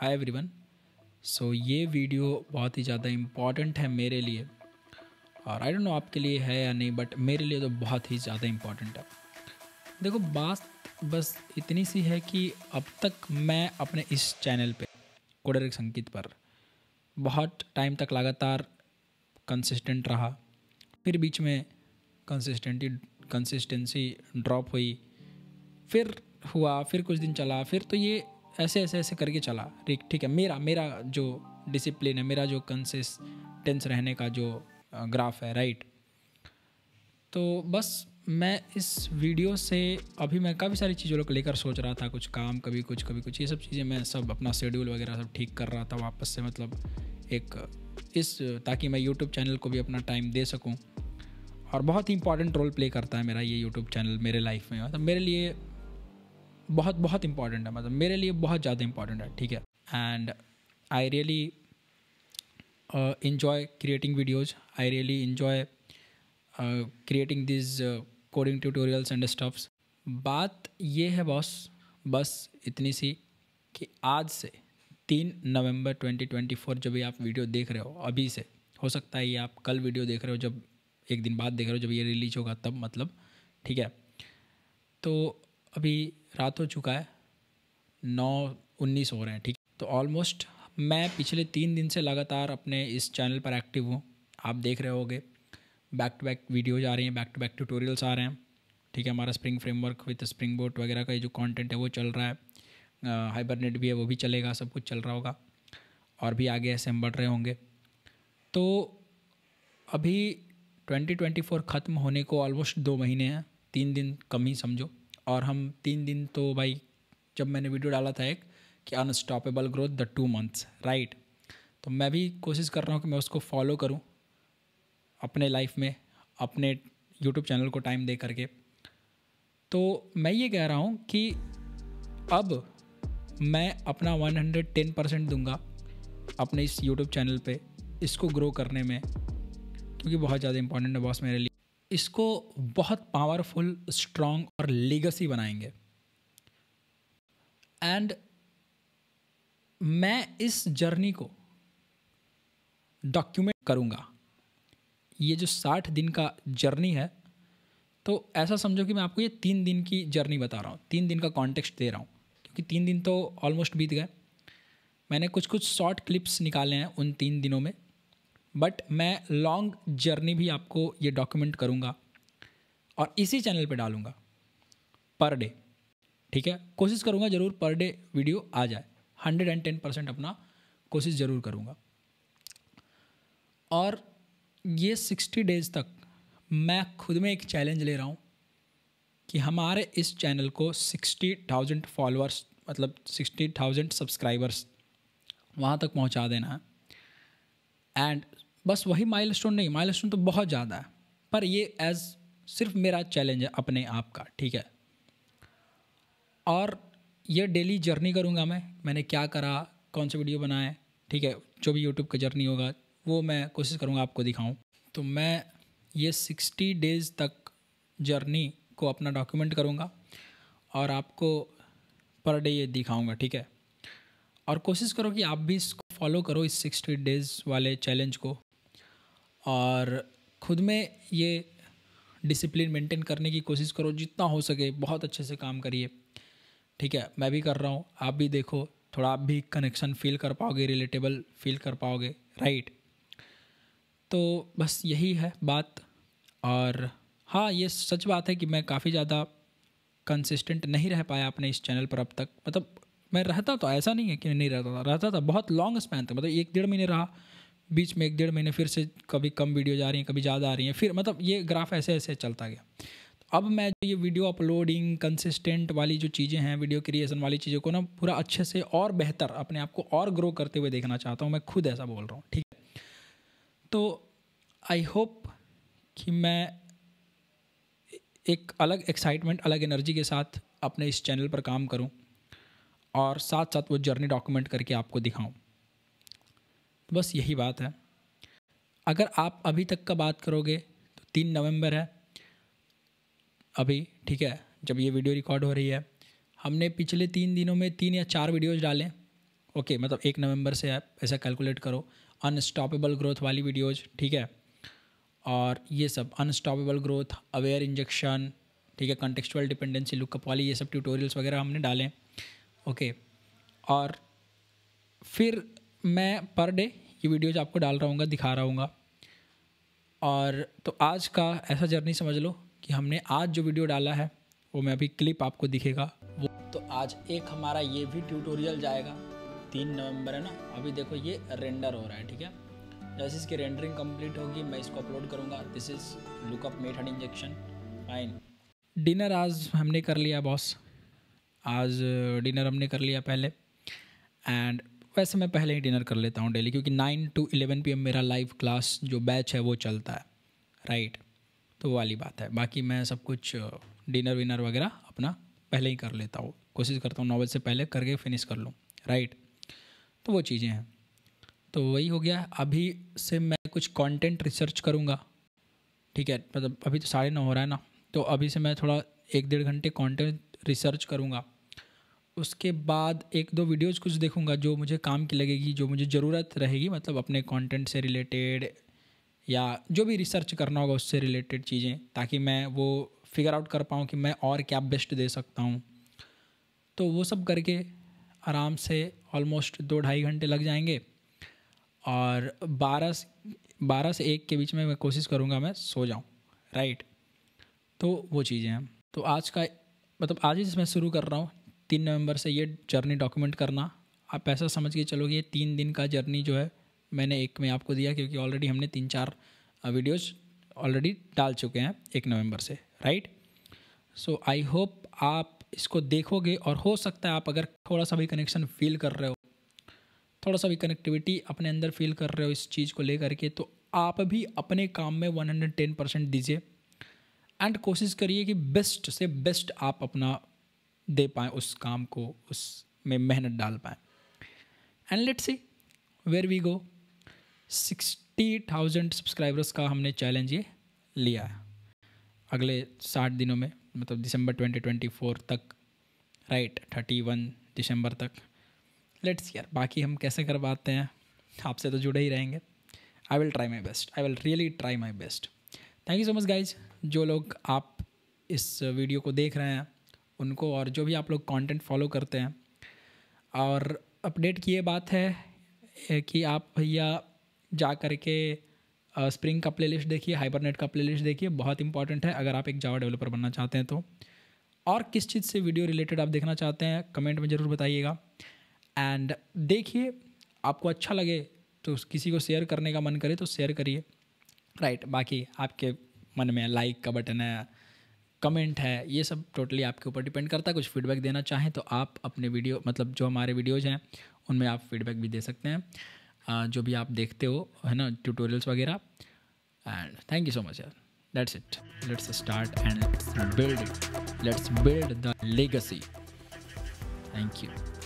hi everyone so ये video बहुत ही ज़्यादा इम्पॉर्टेंट है मेरे लिए और आई डोंट नो आपके लिए है या नहीं बट मेरे लिए तो बहुत ही ज़्यादा इम्पॉर्टेंट है देखो बात बस इतनी सी है कि अब तक मैं अपने इस चैनल पे कोडरिक संगीत पर बहुत टाइम तक लगातार कंसिस्टेंट रहा फिर बीच में कंसिस्टेंटी कंसिस्टेंसी ड्रॉप हुई फिर हुआ फिर कुछ दिन चला फिर तो ये ऐसे ऐसे ऐसे करके चला ठीक है मेरा मेरा जो डिसिप्लिन है मेरा जो कंसिस्टेंस रहने का जो ग्राफ है राइट तो बस मैं इस वीडियो से अभी मैं काफ़ी सारी चीज़ों को लेकर सोच रहा था कुछ काम कभी कुछ कभी कुछ ये सब चीज़ें मैं सब अपना शेड्यूल वगैरह सब ठीक कर रहा था वापस से मतलब एक इस ताकि मैं यूट्यूब चैनल को भी अपना टाइम दे सकूं और बहुत ही इंपॉर्टेंट रोल प्ले करता है मेरा ये यूट्यूब चैनल मेरे लाइफ में मतलब मेरे लिए बहुत बहुत इंपॉर्टेंट है मतलब मेरे लिए बहुत ज़्यादा इंपॉर्टेंट है ठीक है and I really enjoy creating videos I really enjoy creating these coding tutorials and stuffs बात ये है बॉस बस इतनी सी कि आज से तीन नवंबर 2024 जब ये आप वीडियो देख रहे हो अभी से हो सकता है ये आप कल वीडियो देख रहे हो जब एक दिन बाद देख रहे हो जब ये रिलीज होगा तब मतलब ठीक है तो अभी रात हो चुका है नौ उन्नीस हो रहे हैं ठीक तो ऑलमोस्ट मैं पिछले तीन दिन से लगातार अपने इस चैनल पर एक्टिव हूँ आप देख रहे होगे बैक टू बैक वीडियोज आ रही हैं बैक टू बैक ट्यूटोरियल्स आ रहे हैं ठीक है हमारा Spring framework with Spring Boot वगैरह का ये जो कंटेंट है वो चल रहा है हाइबरनेट भी है वो भी चलेगा सब कुछ चल रहा होगा और भी आगे ऐसे हम बढ़ रहे होंगे तो अभी 2024 ख़त्म होने को ऑलमोस्ट दो महीने हैं तीन दिन कम ही समझो और हम तीन दिन तो भाई जब मैंने वीडियो डाला था एक कि unstoppable growth the two months right तो मैं भी कोशिश कर रहा हूँ कि मैं उसको फॉलो करूँ अपने लाइफ में अपने यूट्यूब चैनल को टाइम दे करके तो मैं ये कह रहा हूँ कि अब मैं अपना 110 परसेंट दूँगा अपने इस यूट्यूब चैनल पे इसको ग्रो करने में क्योंकि बहुत ज़्यादा इंपॉर्टेंट है बॉस मेरे लिए इसको बहुत पावरफुल स्ट्रॉन्ग और लीगसी बनाएंगे एंड मैं इस जर्नी को डॉक्यूमेंट करूँगा ये जो साठ दिन का जर्नी है तो ऐसा समझो कि मैं आपको ये तीन दिन की जर्नी बता रहा हूँ तीन दिन का कॉन्टेक्स्ट दे रहा हूँ क्योंकि तीन दिन तो ऑलमोस्ट बीत गए मैंने कुछ कुछ शॉर्ट क्लिप्स निकाले हैं उन तीन दिनों में बट मैं लॉन्ग जर्नी भी आपको ये डॉक्यूमेंट करूँगा और इसी चैनल पे डालूँगा पर डे ठीक है कोशिश करूँगा ज़रूर पर डे वीडियो आ जाए हंड्रेड एंड टेन परसेंट अपना कोशिश ज़रूर करूँगा और ये सिक्सटी डेज़ तक मैं खुद में एक चैलेंज ले रहा हूँ कि हमारे इस चैनल को सिक्सटी थाउजेंड फॉलोअर्स मतलब सिक्सटी थाउजेंड सब्सक्राइबर्स वहाँ तक पहुँचा देना है एंड बस वही माइलस्टोन नहीं माइलस्टोन तो बहुत ज़्यादा है पर ये एज सिर्फ मेरा चैलेंज है अपने आप का ठीक है और ये डेली जर्नी करूँगा मैं मैंने क्या करा कौन से वीडियो बनाए ठीक है जो भी यूट्यूब का जर्नी होगा वो मैं कोशिश करूँगा आपको दिखाऊँ तो मैं ये सिक्सटी डेज़ तक जर्नी को अपना डॉक्यूमेंट करूँगा और आपको पर डे ये दिखाऊँगा ठीक है और कोशिश करो कि आप भी इसको फॉलो करो इस सिक्सटी डेज़ वाले चैलेंज को और खुद में ये डिसिप्लिन मेंटेन करने की कोशिश करो जितना हो सके बहुत अच्छे से काम करिए ठीक है मैं भी कर रहा हूँ आप भी देखो थोड़ा आप भी कनेक्शन फील कर पाओगे रिलेटेबल फील कर पाओगे राइट तो बस यही है बात और हाँ ये सच बात है कि मैं काफ़ी ज़्यादा कंसिस्टेंट नहीं रह पाया अपने इस चैनल पर अब तक मतलब मैं रहता तो ऐसा नहीं है कि नहीं रहता था रहता था बहुत लॉन्ग स्पैन था मतलब एक डेढ़ महीने रहा बीच में एक डेढ़ महीने फिर से कभी कम वीडियोज आ रही हैं कभी ज़्यादा आ रही हैं फिर मतलब ये ग्राफ ऐसे ऐसे चलता गया तो अब मैं जो ये वीडियो अपलोडिंग कंसिस्टेंट वाली जो चीज़ें हैं वीडियो क्रिएशन वाली चीज़ों को ना पूरा अच्छे से और बेहतर अपने आप को और ग्रो करते हुए देखना चाहता हूँ मैं खुद ऐसा बोल रहा हूँ ठीक है तो आई होप कि मैं एक अलग एक्साइटमेंट अलग एनर्जी के साथ अपने इस चैनल पर काम करूँ और साथ साथ वो जर्नी डॉक्यूमेंट करके आपको दिखाऊँ तो बस यही बात है अगर आप अभी तक का बात करोगे तो तीन नवंबर है अभी ठीक है जब ये वीडियो रिकॉर्ड हो रही है हमने पिछले तीन दिनों में तीन या चार वीडियोज़ डालें ओके मतलब एक नवंबर से आप ऐसा कैलकुलेट करो अनस्टॉपेबल ग्रोथ वाली वीडियोज ठीक है और ये सब अनस्टॉपेबल ग्रोथ अवेयर इंजेक्शन ठीक है कंटेक्चुअल डिपेंडेंसी लुकअप वाली ये सब ट्यूटोरियल्स वगैरह हमने डालें ओके और फिर मैं पर डे ये वीडियोज आपको डाल रहा दिखा रहा हूँ और तो आज का ऐसा जर्नी समझ लो कि हमने आज जो वीडियो डाला है वो मैं अभी क्लिप आपको दिखेगा वो तो आज एक हमारा ये भी ट्यूटोरियल जाएगा तीन नवंबर है ना अभी देखो ये रेंडर हो रहा है ठीक है जैसे इसकी रेंडरिंग कंप्लीट होगी मैं इसको अपलोड करूँगा this is lookup method injection fine dinner आज हमने कर लिया बॉस आज डिनर uh, हमने कर लिया पहले एंड वैसे मैं पहले ही डिनर कर लेता हूँ डेली क्योंकि नाइन टू इलेवन पी मेरा लाइव क्लास जो बैच है वो चलता है राइट तो वाली बात है बाकी मैं सब कुछ डिनर विनर वगैरह अपना पहले ही कर लेता हूँ कोशिश करता हूँ नॉवल से पहले करके फिनिश कर लूँ राइट तो वो चीज़ें हैं तो वही हो गया अभी से मैं कुछ कंटेंट रिसर्च करूँगा ठीक है मतलब अभी तो साढ़े नौ हो रहा है ना तो अभी से मैं थोड़ा एक डेढ़ घंटे कंटेंट रिसर्च करूँगा उसके बाद एक दो वीडियोज़ कुछ देखूँगा जो मुझे काम की लगेगी जो मुझे ज़रूरत रहेगी मतलब अपने कंटेंट से रिलेटेड या जो भी रिसर्च करना होगा उससे रिलेटेड चीज़ें ताकि मैं वो फिगर आउट कर पाऊँ कि मैं और क्या बेस्ट दे सकता हूँ तो वो सब करके आराम से ऑलमोस्ट दो ढाई घंटे लग जाएंगे और बारह बारह से एक के बीच में मैं कोशिश करूँगा मैं सो जाऊँ राइट तो वो चीज़ें हैं तो आज का मतलब आज ही मैं शुरू कर रहा हूँ तीन नवंबर से ये जर्नी डॉक्यूमेंट करना आप ऐसा समझ के चलोगे ये तीन दिन का जर्नी जो है मैंने एक में आपको दिया क्योंकि ऑलरेडी हमने तीन चार वीडियोज़ ऑलरेडी डाल चुके हैं एक नवंबर से राइट सो आई होप आप इसको देखोगे और हो सकता है आप अगर थोड़ा सा भी कनेक्शन फील कर रहे हो थोड़ा सा भी कनेक्टिविटी अपने अंदर फील कर रहे हो इस चीज़ को लेकर के तो आप भी अपने काम में 110 परसेंट दीजिए एंड कोशिश करिए कि बेस्ट से बेस्ट आप अपना दे पाएँ उस काम को उस में मेहनत डाल पाएँ and let see where we go sixty thousand subscribers का हमने चैलेंज ये लिया है अगले साठ दिनों में मतलब दिसंबर ट्वेंटी ट्वेंटी फोर तक राइट थर्टी वन दिसंबर तक लेट्स यार बाकी हम कैसे करवाते हैं आपसे तो जुड़े ही रहेंगे I will try my best I will really try my best thank you so much guys जो लोग आप इस वीडियो को देख रहे हैं उनको और जो भी आप लोग कंटेंट फॉलो करते हैं और अपडेट की ये बात है कि आप भैया जा कर के स्प्रिंग का प्लेलिस्ट देखिए हाइबरनेट का प्लेलिस्ट देखिए बहुत इंपॉर्टेंट है अगर आप एक जावा डेवलपर बनना चाहते हैं तो और किस चीज़ से वीडियो रिलेटेड आप देखना चाहते हैं कमेंट में ज़रूर बताइएगा एंड देखिए आपको अच्छा लगे तो किसी को शेयर करने का मन करे तो शेयर करिए राइट right, बाकी आपके मन में लाइक का बटन है कमेंट है ये सब टोटली आपके ऊपर डिपेंड करता है कुछ फीडबैक देना चाहें तो आप अपने वीडियो मतलब जो हमारे वीडियोज़ हैं उनमें आप फीडबैक भी दे सकते हैं जो भी आप देखते हो है ना ट्यूटोरियल्स वगैरह and thank you so much यार let's it let's start and build let's build the the thank you